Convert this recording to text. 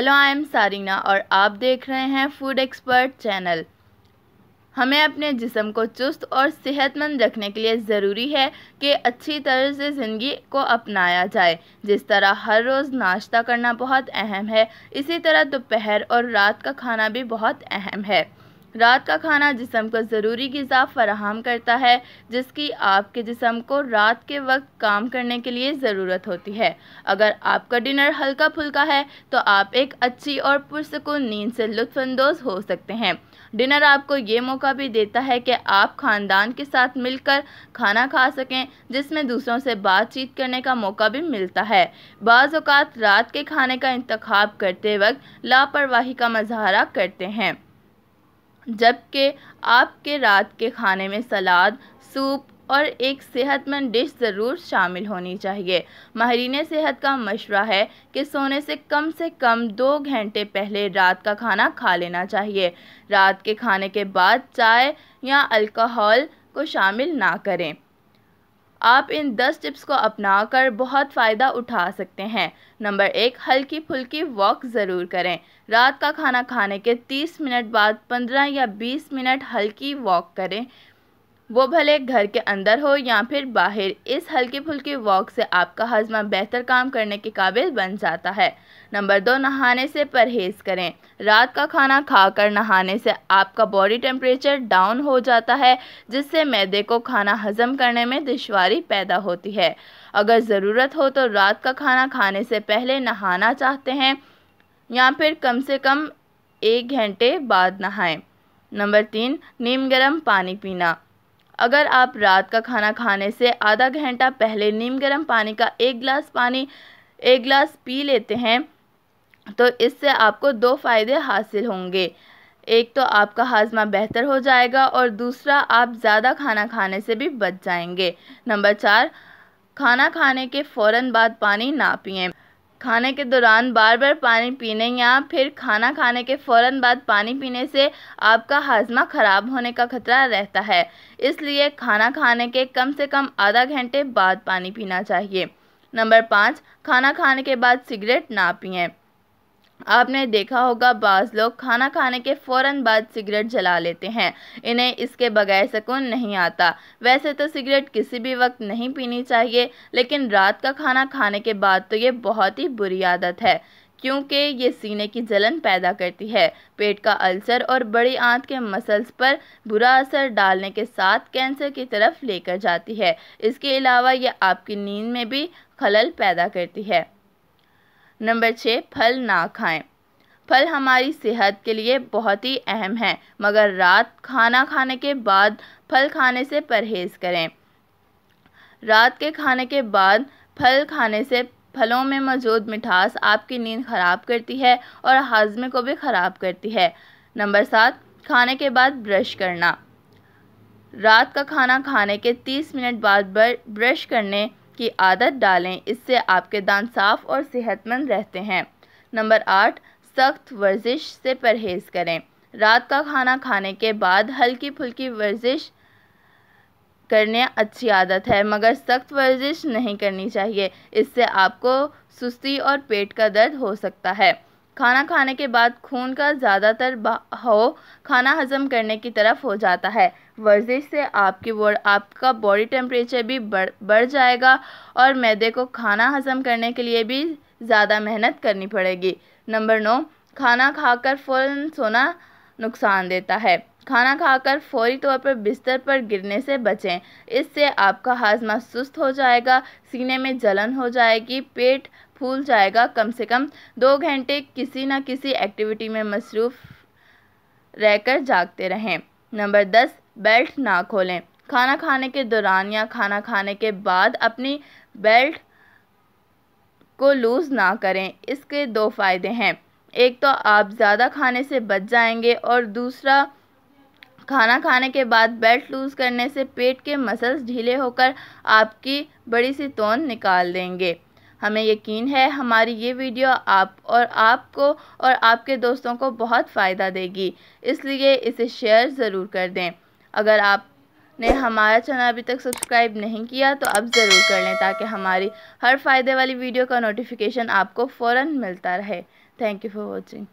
hello I am सारीना और आप देख रहे हैं फूड एक्सपर्ट चैनल हमें अपने जिसम को चुस्त और सेहतमंद रखने के लिए ज़रूरी है कि अच्छी तरह से ज़िंदगी को अपनाया जाए जिस तरह हर रोज़ नाश्ता करना बहुत अहम है इसी तरह दोपहर और रात का खाना भी बहुत अहम है रात का खाना जिसम को ज़रूरी गज़ा फराहम करता है जिसकी आपके जिसम को रात के वक्त काम करने के लिए ज़रूरत होती है अगर आपका डिनर हल्का फुल्का है तो आप एक अच्छी और पुरसकून नींद से लुफानंदोज़ हो सकते हैं डिनर आपको ये मौका भी देता है कि आप ख़ानदान के साथ मिलकर खाना खा सकें जिसमें दूसरों से बातचीत करने का मौका भी मिलता है बाज़ात रात के खाने का इंतखब करते वक्त लापरवाही का मजहरा करते हैं जबकि आपके रात के खाने में सलाद सूप और एक सेहतमंद डिश ज़रूर शामिल होनी चाहिए माहरीन सेहत का मशवरा है कि सोने से कम से कम दो घंटे पहले रात का खाना खा लेना चाहिए रात के खाने के बाद चाय या अल्कोहल को शामिल ना करें आप इन 10 टिप्स को अपना कर बहुत फ़ायदा उठा सकते हैं नंबर एक हल्की फुल्की वॉक ज़रूर करें रात का खाना खाने के 30 मिनट बाद 15 या 20 मिनट हल्की वॉक करें वो भले घर के अंदर हो या फिर बाहर इस हल्की फुल्की वॉक से आपका हजमा बेहतर काम करने के काबिल बन जाता है नंबर दो नहाने से परहेज़ करें रात का खाना खाकर नहाने से आपका बॉडी टेम्परेचर डाउन हो जाता है जिससे मैदे को खाना हजम करने में दुशारी पैदा होती है अगर ज़रूरत हो तो रात का खाना खाने से पहले नहाना चाहते हैं या फिर कम से कम एक घंटे बाद नहाएं नंबर तीन नीम गर्म पानी पीना अगर आप रात का खाना खाने से आधा घंटा पहले नीम गर्म पानी का एक गिलास पानी एक गिलास पी लेते हैं तो इससे आपको दो फ़ायदे हासिल होंगे एक तो आपका हाजमा बेहतर हो जाएगा और दूसरा आप ज़्यादा खाना खाने से भी बच जाएंगे नंबर चार खाना खाने के फ़ौर बाद पानी ना पिएं खाने के दौरान बार बार पानी पीने या फिर खाना खाने के फ़ौरन बाद पानी पीने से आपका हाजमा ख़राब होने का खतरा रहता है इसलिए खाना खाने के कम से कम आधा घंटे बाद पानी पीना चाहिए नंबर पाँच खाना खाने के बाद सिगरेट ना पिएं आपने देखा होगा बाज़ लोग खाना खाने के फ़ौर बाद सिगरेट जला लेते हैं इन्हें इसके बगैर सुकून नहीं आता वैसे तो सिगरेट किसी भी वक्त नहीं पीनी चाहिए लेकिन रात का खाना खाने के बाद तो ये बहुत ही बुरी आदत है क्योंकि ये सीने की जलन पैदा करती है पेट का अल्सर और बड़ी आंत के मसल्स पर बुरा असर डालने के साथ कैंसर की तरफ लेकर जाती है इसके अलावा यह आपकी नींद में भी खलल पैदा करती है नंबर छः फल ना खाएं फल हमारी सेहत के लिए बहुत ही अहम है मगर रात खाना खाने के बाद फल खाने से परहेज़ करें रात के खाने के बाद फल खाने से फलों में मौजूद मिठास आपकी नींद ख़राब करती है और हाजमे को भी ख़राब करती है नंबर सात खाने के बाद ब्रश करना रात का खाना खाने के 30 मिनट बाद ब्रश करने की आदत डालें इससे आपके दांत साफ़ और सेहतमंद रहते हैं नंबर आठ सख्त वर्जिश से परहेज़ करें रात का खाना खाने के बाद हल्की फुल्की वर्जिश करने अच्छी आदत है मगर सख्त वर्जिश नहीं करनी चाहिए इससे आपको सुस्ती और पेट का दर्द हो सकता है खाना खाने के बाद खून का ज़्यादातर बहाव खाना हज़म करने की तरफ हो जाता है वर्जिश से आपकी वो आपका बॉडी टेम्परेचर भी बढ़ बढ़ जाएगा और मैदे को खाना हज़म करने के लिए भी ज़्यादा मेहनत करनी पड़ेगी नंबर नौ खाना खाकर फ़ौर सोना नुकसान देता है खाना खाकर फौरी तौर पर बिस्तर पर गिरने से बचें इससे आपका हाजमा सुस्त हो जाएगा सीने में जलन हो जाएगी पेट फूल जाएगा कम से कम दो घंटे किसी न किसी एक्टिविटी में मसरूफ़ रहकर जागते रहें नंबर दस बेल्ट ना खोलें खाना खाने के दौरान या खाना खाने के बाद अपनी बेल्ट को लूज़ ना करें इसके दो फ़ायदे हैं एक तो आप ज़्यादा खाने से बच जाएंगे और दूसरा खाना खाने के बाद बेल्ट लूज़ करने से पेट के मसल्स ढीले होकर आपकी बड़ी सी तोन निकाल देंगे हमें यकीन है हमारी ये वीडियो आप और आपको और आपके दोस्तों को बहुत फ़ायदा देगी इसलिए इसे शेयर ज़रूर कर दें अगर आप ने हमारा चैनल अभी तक सब्सक्राइब नहीं किया तो अब ज़रूर कर लें ताकि हमारी हर फ़ायदे वाली वीडियो का नोटिफिकेशन आपको फ़ौर मिलता रहे थैंक यू फॉर वॉचिंग